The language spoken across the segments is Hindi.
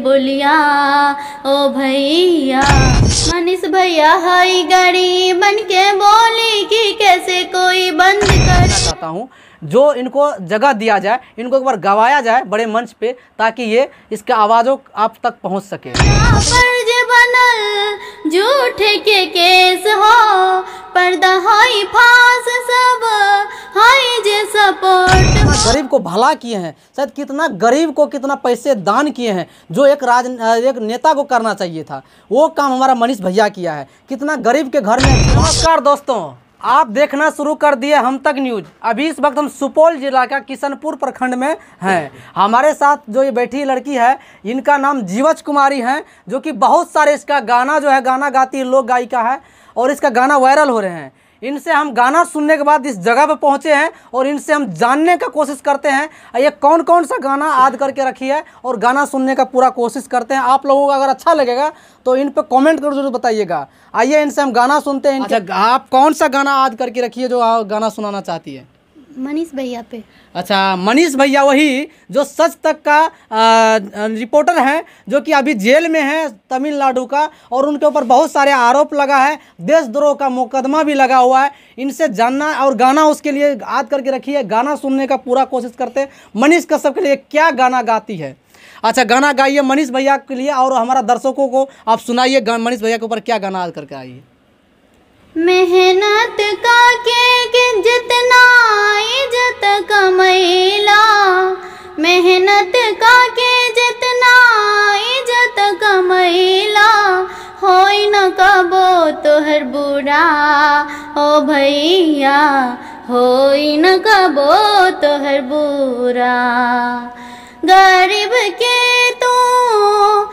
बोलिया ओ भैया मनीष भैया हाई गरीब बन के बोली कि कैसे कोई बंद कर चाहता हूँ जो इनको जगह दिया जाए इनको एक बार गवाया जाए बड़े मंच पे ताकि ये इसके आवाज़ों आप तक पहुँच सके बनल झूठ के केस हो पर्दा हाई फास सब हाई जे सपोर्ट गरीब को भला किए हैं शायद कितना गरीब को कितना पैसे दान किए हैं जो एक राज एक नेता को करना चाहिए था वो काम हमारा मनीष भैया किया है कितना गरीब के घर में नमस्कार दोस्तों आप देखना शुरू कर दिए हम तक न्यूज अभी इस वक्त हम सुपौल जिला का किशनपुर प्रखंड में हैं हमारे साथ जो ये बैठी लड़की है इनका नाम जीवज कुमारी हैं जो कि बहुत सारे इसका गाना जो है गाना गाती है लोक गायिका है और इसका गाना वायरल हो रहे हैं इनसे हम गाना सुनने के बाद इस जगह पर पहुँचे हैं और इनसे हम जानने का कोशिश करते हैं ये कौन कौन सा गाना याद करके रखी है और गाना सुनने का पूरा कोशिश करते हैं आप लोगों को अगर अच्छा लगेगा तो इन पर कॉमेंट कर जरूर बताइएगा आइए इनसे हम गाना सुनते हैं अच्छा, आप कौन सा गाना याद करके रखिए जो गाना सुनाना चाहती है मनीष भैया पे अच्छा मनीष भैया वही जो सच तक का आ, रिपोर्टर हैं जो कि अभी जेल में है तमिलनाडु का और उनके ऊपर बहुत सारे आरोप लगा है देशद्रोह का मुकदमा भी लगा हुआ है इनसे जानना और गाना उसके लिए याद करके रखिए गाना सुनने का पूरा कोशिश करते हैं मनीष कश्यप के लिए क्या गाना गाती है अच्छा गाना गाइए मनीष भैया के लिए और हमारा दर्शकों को आप सुनाइए मनीष भैया के ऊपर क्या गाना याद करके आइए मेहनत का के जितना इज्जत कमैला मेहनत का के जितना इज्जत कमैला हो न कबो तोहर बुरा ओ भैया हो न कबो तोहर बुरा गरीब के तू तो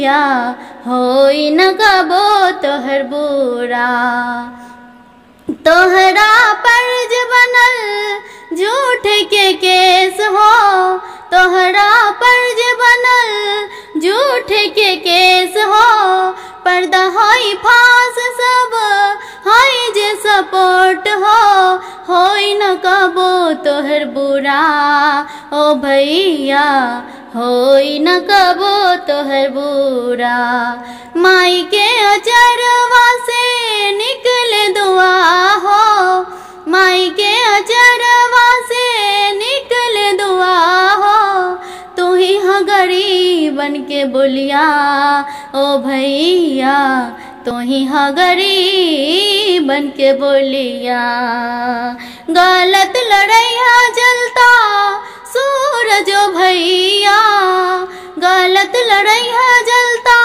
दिया हो न गबो तोहर बुरा तोहरा पर्ज बनल झूठ के केस हो तोहरा पर्ज बनल झूठ के केस हो पर्दा होई फास सब सपोर्ट हो हो न कबो तोहर बुरा ओ भैया हो न कबो तोहर बुरा माई के अचरवा से निकल दुआ हो माई के अचरवा से निकल दुआ हो तू ही बन के बोलिया ओ भैया तो ही हाँ गरीब बन के बोलिया गलत लड़ैया जलता सूरज भैया गलत लड़ैया जलता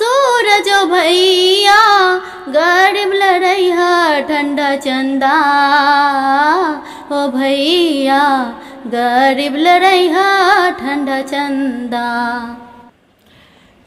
सूरज भैया गरीब लड़ैया ठंडा चंदा ओ भैया गरीब लड़ैया ठंडा चंदा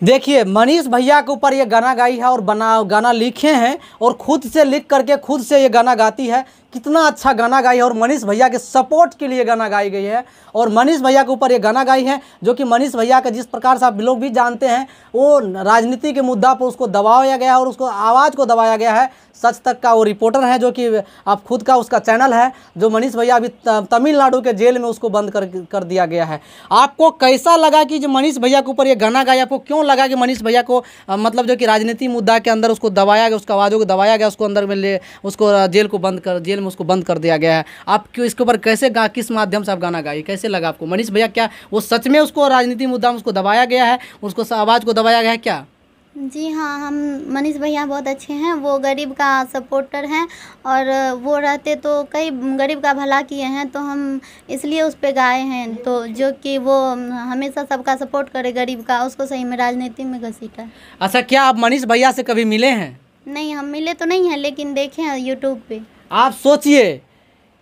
देखिए मनीष भैया के ऊपर ये गाना गाई है और बना गाना लिखे हैं और खुद से लिख करके खुद से ये गाना गाती है कितना अच्छा गाना गाई है और मनीष भैया के सपोर्ट के लिए गाना गाई गई है और मनीष भैया के ऊपर ये गाना गाई है जो कि मनीष भैया का जिस प्रकार से आप लोग भी जानते हैं वो राजनीति के मुद्दा पर उसको दबाया गया है और उसको आवाज़ को दबाया गया है सच तक का वो रिपोर्टर है जो कि आप खुद का उसका चैनल है जो मनीष भैया अभी तमिलनाडु के जेल में उसको बंद कर कर दिया गया है आपको कैसा लगा कि जो मनीष भैया के ऊपर ये गाना गाया आपको क्यों लगा कि मनीष भैया को मतलब जो कि राजनीति मुद्दा के अंदर उसको दबाया गया उसका आवाज़ों को दबाया गया उसको अंदर में ले उसको जेल को बंद कर जेल जेल में उसको बंद कर दिया गया है आप क्यों इसके ऊपर कैसे गा किस माध्यम से आप गाना गाइए कैसे लगा आपको मनीष भैया क्या वो सच में उसको राजनीति मुद्दा में उसको दबाया गया है उसको आवाज़ को दबाया गया है क्या जी हाँ हम मनीष भैया बहुत अच्छे हैं वो गरीब का सपोर्टर हैं और वो रहते तो कई गरीब का भला किए हैं तो हम इसलिए उस पर गाए हैं तो जो कि वो हमेशा सबका सपोर्ट करे गरीब का उसको सही में राजनीति में घसीटा अच्छा क्या आप मनीष भैया से कभी मिले हैं नहीं हम मिले तो नहीं हैं लेकिन देखे हैं यूट्यूब पर आप सोचिए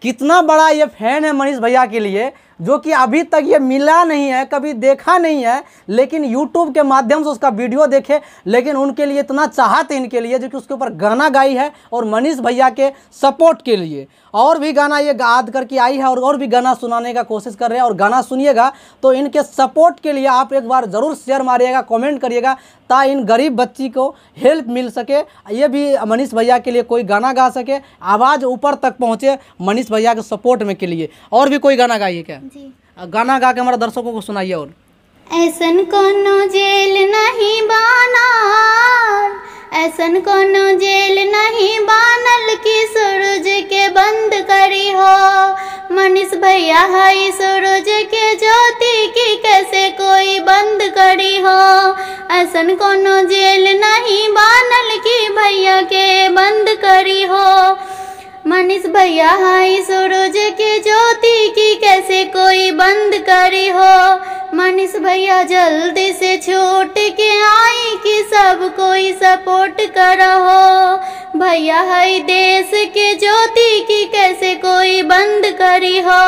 कितना बड़ा ये फैन है मनीष भैया के लिए जो कि अभी तक ये मिला नहीं है कभी देखा नहीं है लेकिन यूट्यूब के माध्यम से उसका वीडियो देखे लेकिन उनके लिए इतना चाहत है इनके लिए जो कि उसके ऊपर गाना गाई है और मनीष भैया के सपोर्ट के लिए और भी गाना ये याद करके आई है और और भी गाना सुनाने का कोशिश कर रहे हैं और गाना सुनिएगा तो इनके सपोर्ट के लिए आप एक बार ज़रूर शेयर मारिएगा कॉमेंट करिएगा ता इन गरीब बच्ची को हेल्प मिल सके ये भी मनीष भैया के लिए कोई गाना गा सके आवाज़ ऊपर तक पहुँचे मनीष भैया के सपोर्ट में के लिए और भी कोई गाना गाइए क्या जी गाना गा के हमारे दर्शकों को सुनाइए और ऐसन कोनो जेल नहीं बानल ऐसन कोनो जेल नहीं बानल की सूरज के बंद करी हो मनीष भैया हई सूरज के ज्योति की कैसे कोई बंद करी हो ऐसन कोनो जेल नहीं बानल की भैया के बंद करी हो मनीष भैया हाई सूरज के ज्योति की कैसे कोई बंद करी हो मनीष भैया जल्दी से छूट के आई कि सब कोई सपोर्ट करो हो भैया हाई देश के ज्योति की कैसे कोई बंद करी हो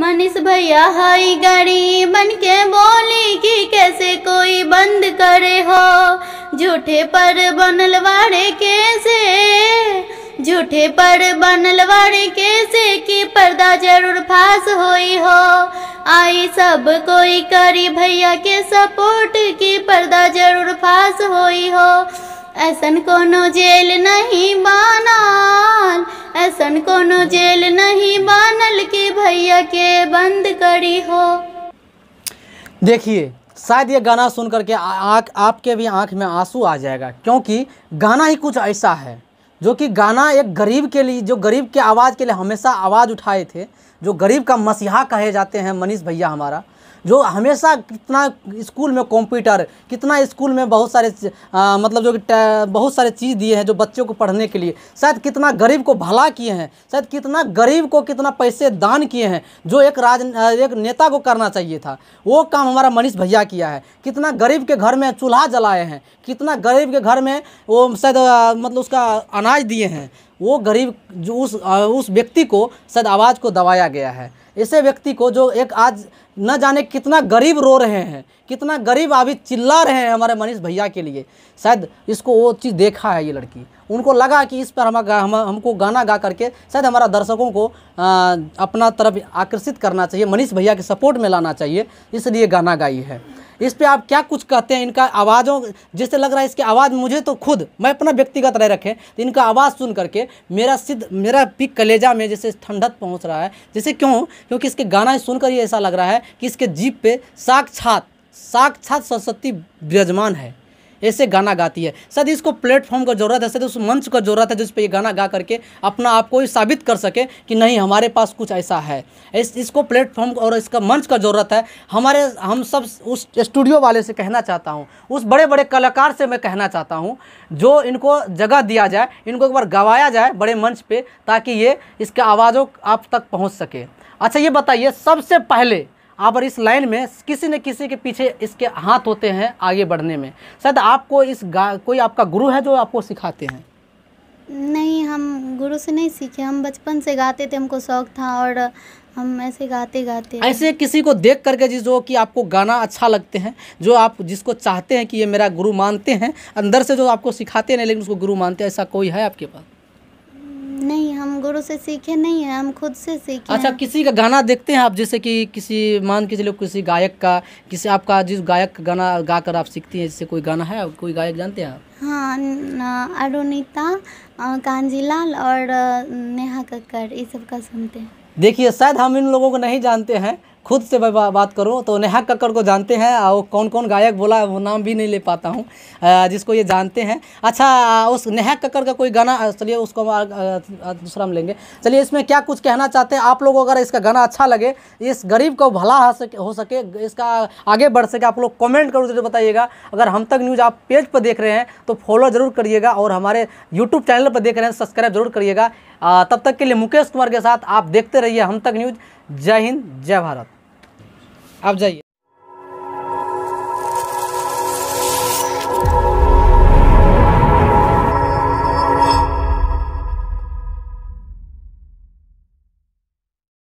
मनीष भैया हाई गरीब बन के बोली कि कैसे कोई बंद करे हो झूठे पर बनलवाड़े कैसे झूठे पर बनल वारे कैसे की पर्दा जरूर फास होई हो आई सब कोई करी भैया के सपोर्ट की पर्दा जरूर फास होई हो ऐसन कोनो जेल नहीं बनल ऐसन कोनो जेल नहीं बनल के भैया के बंद करी हो देखिए शायद ये गाना सुन करके आँख आपके भी आँख में आंसू आ जाएगा क्योंकि गाना ही कुछ ऐसा है जो कि गाना एक गरीब के लिए जो गरीब के आवाज़ के लिए हमेशा आवाज़ उठाए थे जो गरीब का मसीहा कहे जाते हैं मनीष भैया हमारा जो हमेशा कितना स्कूल में कंप्यूटर कितना स्कूल में बहुत सारे आ, मतलब जो बहुत सारे चीज़ दिए हैं जो बच्चों को पढ़ने के लिए शायद कितना गरीब को भला किए हैं शायद कितना गरीब को कितना पैसे दान किए हैं जो एक राज एक नेता को करना चाहिए था वो काम हमारा मनीष भैया किया है कितना गरीब के घर में चूल्हा जलाए हैं कितना गरीब के घर में वो शायद मतलब उसका अनाज दिए हैं वो गरीब जो उस उस व्यक्ति को शायद आवाज़ को दबाया गया है ऐसे व्यक्ति को जो एक आज न जाने कितना गरीब रो रहे हैं कितना गरीब अभी चिल्ला रहे हैं हमारे मनीष भैया के लिए शायद इसको वो चीज़ देखा है ये लड़की उनको लगा कि इस पर हम, हम हमको गाना गा करके शायद हमारा दर्शकों को आ, अपना तरफ आकर्षित करना चाहिए मनीष भैया के सपोर्ट में लाना चाहिए इसलिए गाना गाई है इस पर आप क्या कुछ कहते हैं इनका आवाज़ों जैसे लग रहा है इसकी आवाज़ मुझे तो खुद मैं अपना व्यक्तिगत रह रखें तो इनका आवाज़ सुन करके मेरा सिद्ध मेरा पिक कलेजा में जैसे ठंडक पहुंच रहा है जैसे क्यों क्योंकि इसके गाना सुनकर ही ऐसा लग रहा है कि इसके जीप पे साक्षात साक्षात सरस्वती विराजमान है ऐसे गाना गाती है शायद इसको प्लेटफॉर्म का जरूरत है शायद उस मंच का जरूरत है जिस पे ये गाना गा करके अपना आप को साबित कर सके कि नहीं हमारे पास कुछ ऐसा है इस इसको प्लेटफॉर्म और इसका मंच का जरूरत है हमारे हम सब उस स्टूडियो वाले से कहना चाहता हूँ उस बड़े बड़े कलाकार से मैं कहना चाहता हूँ जो इनको जगह दिया जाए इनको एक बार गवाया जाए बड़े मंच पर ताकि ये इसके आवाज़ों आप तक पहुँच सके अच्छा ये बताइए सबसे पहले और इस लाइन में किसी न किसी के पीछे इसके हाथ होते हैं आगे बढ़ने में शायद आपको इस कोई आपका गुरु है जो आपको सिखाते हैं नहीं हम गुरु से नहीं सीखे हम बचपन से गाते थे हमको शौक था और हम ऐसे गाते गाते ऐसे किसी को देख करके जिस जो कि आपको गाना अच्छा लगते हैं जो आप जिसको चाहते हैं कि ये मेरा गुरु मानते हैं अंदर से जो आपको सिखाते नहीं लेकिन उसको गुरु मानते हैं ऐसा कोई है आपके पास नहीं हम गुरु से सीखे नहीं है हम खुद से सीखे अच्छा किसी का गाना देखते हैं आप जैसे कि किसी मान के चलो किसी गायक का किसी आपका जिस गायक का गाना गा कर आप सीखती हैं जैसे कोई गाना है कोई गायक जानते हैं आप हाँ अरुणिता कांजीलाल और नेहा कक्कर ये सब का सुनते हैं देखिए शायद हम इन लोगों को नहीं जानते हैं खुद से बात करूँ तो नेहा कक्कड़ को जानते हैं और कौन कौन गायक बोला वो नाम भी नहीं ले पाता हूँ जिसको ये जानते हैं अच्छा उस नेहा कक्कर का कोई गाना चलिए उसको दूसरा हम लेंगे चलिए इसमें क्या कुछ कहना चाहते हैं आप लोग अगर इसका गाना अच्छा लगे इस गरीब को भला हो सके इसका आगे बढ़ सके आप लोग कॉमेंट करो जरूर बताइएगा अगर हम तक न्यूज़ आप पेज पर देख रहे हैं तो फॉलो ज़रूर करिएगा और हमारे यूट्यूब चैनल पर देख रहे हैं सब्सक्राइब जरूर करिएगा तब तक के लिए मुकेश कुमार के साथ आप देखते रहिए हम तक न्यूज़ जय हिंद जय भारत आप जाइए